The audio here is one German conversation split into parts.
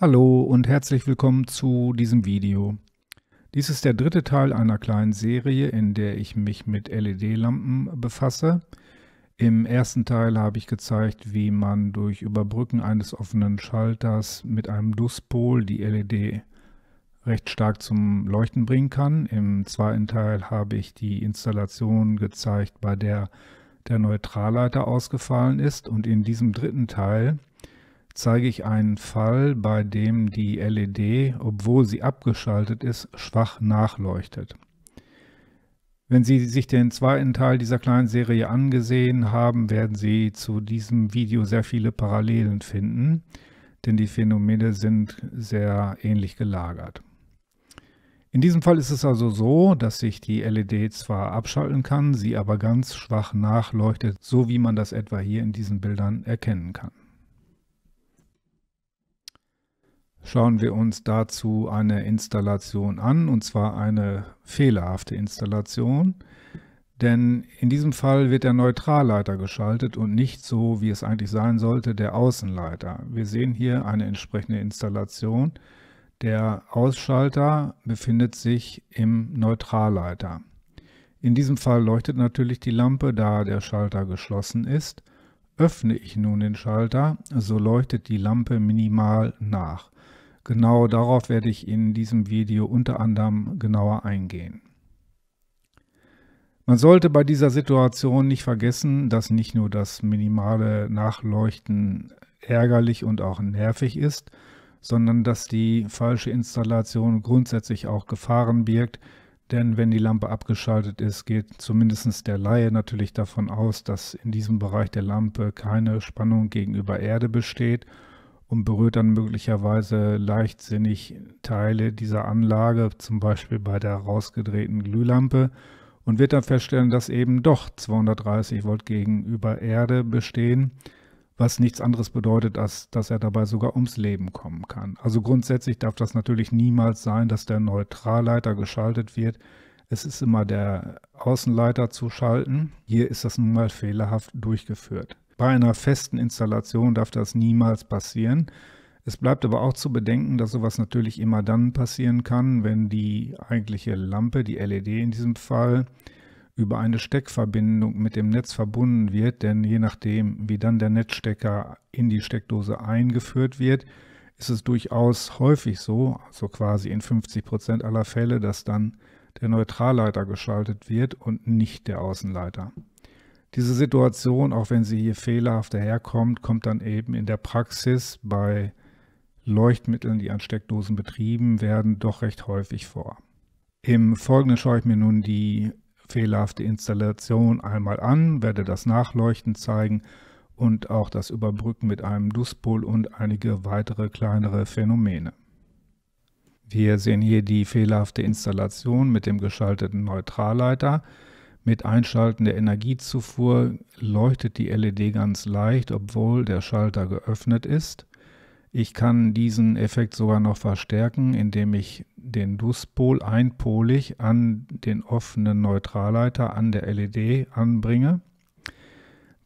Hallo und herzlich willkommen zu diesem Video. Dies ist der dritte Teil einer kleinen Serie, in der ich mich mit LED-Lampen befasse. Im ersten Teil habe ich gezeigt, wie man durch Überbrücken eines offenen Schalters mit einem Duspol die LED recht stark zum Leuchten bringen kann. Im zweiten Teil habe ich die Installation gezeigt, bei der der Neutralleiter ausgefallen ist und in diesem dritten Teil zeige ich einen Fall, bei dem die LED, obwohl sie abgeschaltet ist, schwach nachleuchtet. Wenn Sie sich den zweiten Teil dieser kleinen Serie angesehen haben, werden Sie zu diesem Video sehr viele Parallelen finden, denn die Phänomene sind sehr ähnlich gelagert. In diesem Fall ist es also so, dass sich die LED zwar abschalten kann, sie aber ganz schwach nachleuchtet, so wie man das etwa hier in diesen Bildern erkennen kann. schauen wir uns dazu eine Installation an, und zwar eine fehlerhafte Installation. Denn in diesem Fall wird der Neutralleiter geschaltet und nicht so, wie es eigentlich sein sollte, der Außenleiter. Wir sehen hier eine entsprechende Installation. Der Ausschalter befindet sich im Neutralleiter. In diesem Fall leuchtet natürlich die Lampe, da der Schalter geschlossen ist. Öffne ich nun den Schalter, so leuchtet die Lampe minimal nach. Genau darauf werde ich in diesem Video unter anderem genauer eingehen. Man sollte bei dieser Situation nicht vergessen, dass nicht nur das minimale Nachleuchten ärgerlich und auch nervig ist, sondern dass die falsche Installation grundsätzlich auch Gefahren birgt, denn wenn die Lampe abgeschaltet ist, geht zumindest der Laie natürlich davon aus, dass in diesem Bereich der Lampe keine Spannung gegenüber Erde besteht und berührt dann möglicherweise leichtsinnig Teile dieser Anlage, zum Beispiel bei der rausgedrehten Glühlampe und wird dann feststellen, dass eben doch 230 Volt gegenüber Erde bestehen, was nichts anderes bedeutet, als dass er dabei sogar ums Leben kommen kann. Also grundsätzlich darf das natürlich niemals sein, dass der Neutralleiter geschaltet wird. Es ist immer der Außenleiter zu schalten. Hier ist das nun mal fehlerhaft durchgeführt. Bei einer festen Installation darf das niemals passieren. Es bleibt aber auch zu bedenken, dass sowas natürlich immer dann passieren kann, wenn die eigentliche Lampe, die LED in diesem Fall, über eine Steckverbindung mit dem Netz verbunden wird, denn je nachdem, wie dann der Netzstecker in die Steckdose eingeführt wird, ist es durchaus häufig so, also quasi in 50% Prozent aller Fälle, dass dann der Neutralleiter geschaltet wird und nicht der Außenleiter. Diese Situation, auch wenn sie hier fehlerhaft daherkommt, kommt dann eben in der Praxis bei Leuchtmitteln, die an Steckdosen betrieben werden, doch recht häufig vor. Im Folgenden schaue ich mir nun die fehlerhafte Installation einmal an, werde das Nachleuchten zeigen und auch das Überbrücken mit einem Duspol und einige weitere kleinere Phänomene. Wir sehen hier die fehlerhafte Installation mit dem geschalteten Neutralleiter. Mit Einschalten der Energiezufuhr leuchtet die LED ganz leicht, obwohl der Schalter geöffnet ist. Ich kann diesen Effekt sogar noch verstärken, indem ich den Duspol einpolig an den offenen Neutralleiter an der LED anbringe.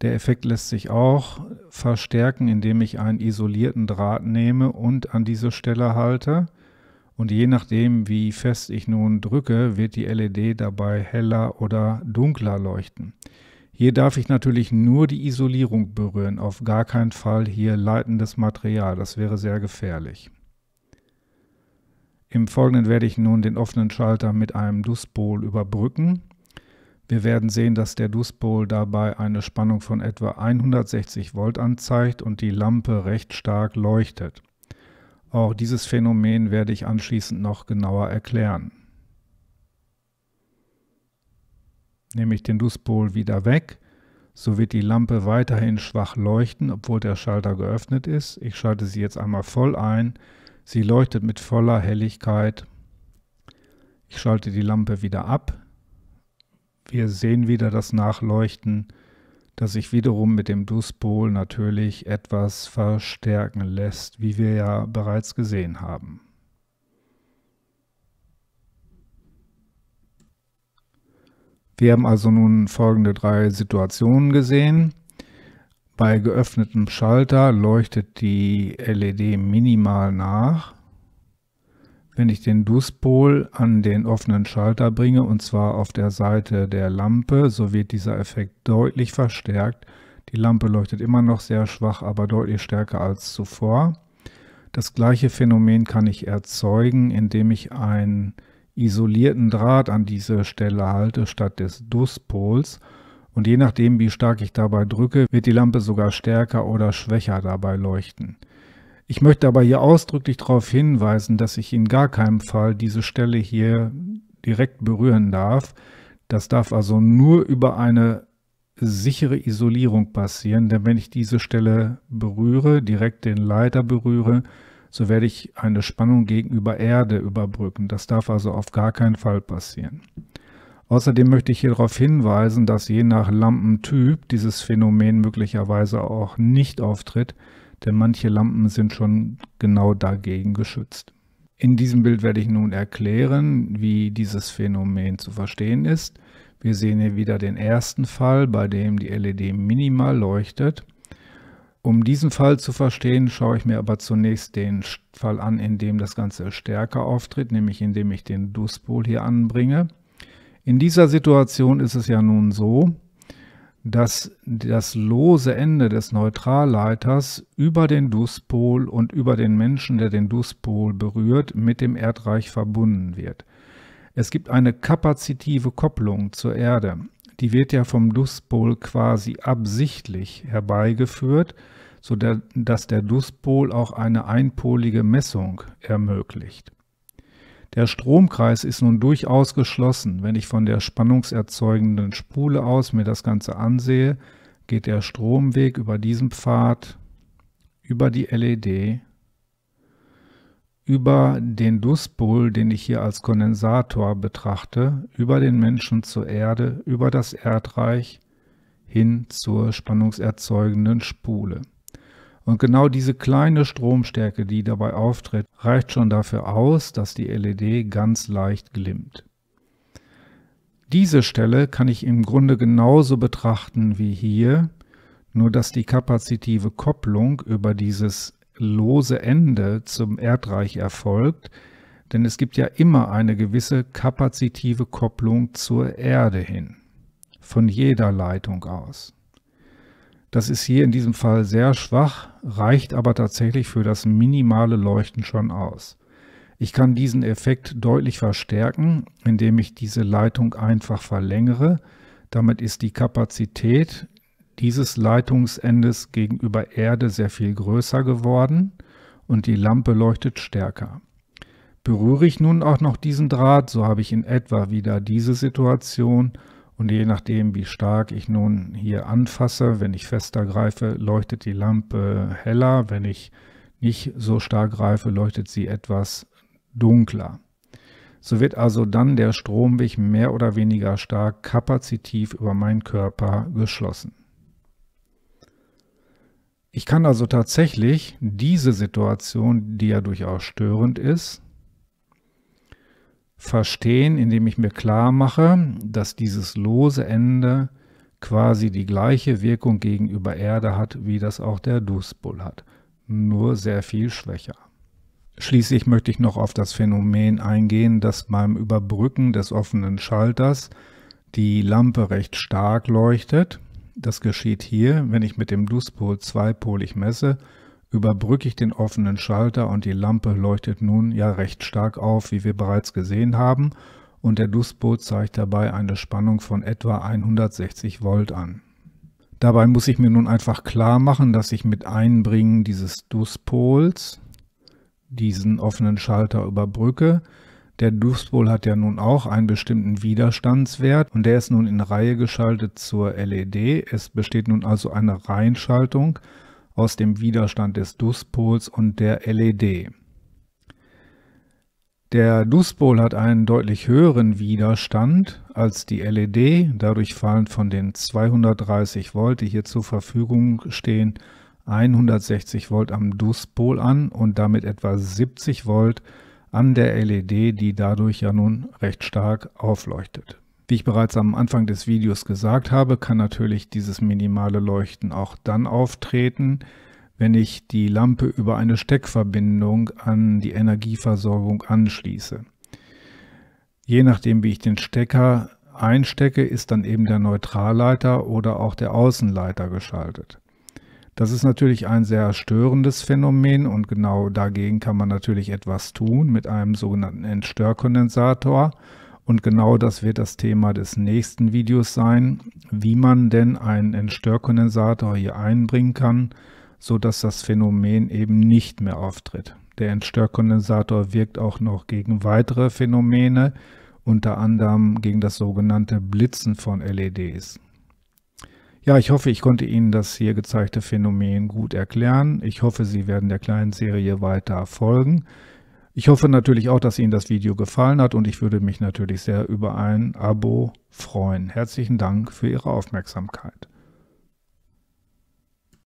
Der Effekt lässt sich auch verstärken, indem ich einen isolierten Draht nehme und an diese Stelle halte. Und je nachdem, wie fest ich nun drücke, wird die LED dabei heller oder dunkler leuchten. Hier darf ich natürlich nur die Isolierung berühren, auf gar keinen Fall hier leitendes Material, das wäre sehr gefährlich. Im Folgenden werde ich nun den offenen Schalter mit einem Dustpol überbrücken. Wir werden sehen, dass der Dustpol dabei eine Spannung von etwa 160 Volt anzeigt und die Lampe recht stark leuchtet. Auch dieses Phänomen werde ich anschließend noch genauer erklären. Nehme ich den Lustpol wieder weg, so wird die Lampe weiterhin schwach leuchten, obwohl der Schalter geöffnet ist. Ich schalte sie jetzt einmal voll ein. Sie leuchtet mit voller Helligkeit. Ich schalte die Lampe wieder ab. Wir sehen wieder das Nachleuchten das sich wiederum mit dem Duspol natürlich etwas verstärken lässt, wie wir ja bereits gesehen haben. Wir haben also nun folgende drei Situationen gesehen. Bei geöffnetem Schalter leuchtet die LED minimal nach wenn ich den Duspol an den offenen Schalter bringe, und zwar auf der Seite der Lampe, so wird dieser Effekt deutlich verstärkt. Die Lampe leuchtet immer noch sehr schwach, aber deutlich stärker als zuvor. Das gleiche Phänomen kann ich erzeugen, indem ich einen isolierten Draht an diese Stelle halte statt des Duspols. Und je nachdem, wie stark ich dabei drücke, wird die Lampe sogar stärker oder schwächer dabei leuchten. Ich möchte aber hier ausdrücklich darauf hinweisen, dass ich in gar keinem Fall diese Stelle hier direkt berühren darf. Das darf also nur über eine sichere Isolierung passieren, denn wenn ich diese Stelle berühre, direkt den Leiter berühre, so werde ich eine Spannung gegenüber Erde überbrücken. Das darf also auf gar keinen Fall passieren. Außerdem möchte ich hier darauf hinweisen, dass je nach Lampentyp dieses Phänomen möglicherweise auch nicht auftritt denn manche Lampen sind schon genau dagegen geschützt. In diesem Bild werde ich nun erklären, wie dieses Phänomen zu verstehen ist. Wir sehen hier wieder den ersten Fall, bei dem die LED minimal leuchtet. Um diesen Fall zu verstehen, schaue ich mir aber zunächst den Fall an, in dem das Ganze stärker auftritt, nämlich indem ich den Duspol hier anbringe. In dieser Situation ist es ja nun so, dass das lose Ende des Neutralleiters über den Duspol und über den Menschen, der den Duspol berührt, mit dem Erdreich verbunden wird. Es gibt eine kapazitive Kopplung zur Erde. Die wird ja vom Duspol quasi absichtlich herbeigeführt, sodass der Duspol auch eine einpolige Messung ermöglicht. Der Stromkreis ist nun durchaus geschlossen. Wenn ich von der spannungserzeugenden Spule aus mir das Ganze ansehe, geht der Stromweg über diesen Pfad, über die LED, über den Duspol, den ich hier als Kondensator betrachte, über den Menschen zur Erde, über das Erdreich hin zur spannungserzeugenden Spule. Und genau diese kleine Stromstärke, die dabei auftritt, reicht schon dafür aus, dass die LED ganz leicht glimmt. Diese Stelle kann ich im Grunde genauso betrachten wie hier, nur dass die kapazitive Kopplung über dieses lose Ende zum Erdreich erfolgt, denn es gibt ja immer eine gewisse kapazitive Kopplung zur Erde hin, von jeder Leitung aus. Das ist hier in diesem Fall sehr schwach, reicht aber tatsächlich für das minimale Leuchten schon aus. Ich kann diesen Effekt deutlich verstärken, indem ich diese Leitung einfach verlängere. Damit ist die Kapazität dieses Leitungsendes gegenüber Erde sehr viel größer geworden und die Lampe leuchtet stärker. Berühre ich nun auch noch diesen Draht, so habe ich in etwa wieder diese Situation und je nachdem, wie stark ich nun hier anfasse, wenn ich fester greife, leuchtet die Lampe heller. Wenn ich nicht so stark greife, leuchtet sie etwas dunkler. So wird also dann der Stromweg mehr oder weniger stark kapazitiv über meinen Körper geschlossen. Ich kann also tatsächlich diese Situation, die ja durchaus störend ist, verstehen, indem ich mir klar mache, dass dieses lose Ende quasi die gleiche Wirkung gegenüber Erde hat, wie das auch der Dusbull hat, nur sehr viel schwächer. Schließlich möchte ich noch auf das Phänomen eingehen, dass beim Überbrücken des offenen Schalters die Lampe recht stark leuchtet. Das geschieht hier, wenn ich mit dem Duspol zweipolig messe, überbrücke ich den offenen Schalter und die Lampe leuchtet nun ja recht stark auf, wie wir bereits gesehen haben, und der Dustboot zeigt dabei eine Spannung von etwa 160 Volt an. Dabei muss ich mir nun einfach klar machen, dass ich mit Einbringen dieses Dustpols diesen offenen Schalter überbrücke. Der Dustpol hat ja nun auch einen bestimmten Widerstandswert und der ist nun in Reihe geschaltet zur LED. Es besteht nun also eine Reihenschaltung aus dem Widerstand des Duspols und der LED. Der Duspol hat einen deutlich höheren Widerstand als die LED. Dadurch fallen von den 230 Volt, die hier zur Verfügung stehen, 160 Volt am Duspol an und damit etwa 70 Volt an der LED, die dadurch ja nun recht stark aufleuchtet. Wie ich bereits am Anfang des Videos gesagt habe, kann natürlich dieses minimale Leuchten auch dann auftreten, wenn ich die Lampe über eine Steckverbindung an die Energieversorgung anschließe. Je nachdem, wie ich den Stecker einstecke, ist dann eben der Neutralleiter oder auch der Außenleiter geschaltet. Das ist natürlich ein sehr störendes Phänomen und genau dagegen kann man natürlich etwas tun mit einem sogenannten Entstörkondensator. Und genau das wird das Thema des nächsten Videos sein, wie man denn einen Entstörkondensator hier einbringen kann, sodass das Phänomen eben nicht mehr auftritt. Der Entstörkondensator wirkt auch noch gegen weitere Phänomene, unter anderem gegen das sogenannte Blitzen von LEDs. Ja, ich hoffe, ich konnte Ihnen das hier gezeigte Phänomen gut erklären. Ich hoffe, Sie werden der kleinen Serie weiter folgen. Ich hoffe natürlich auch, dass Ihnen das Video gefallen hat und ich würde mich natürlich sehr über ein Abo freuen. Herzlichen Dank für Ihre Aufmerksamkeit.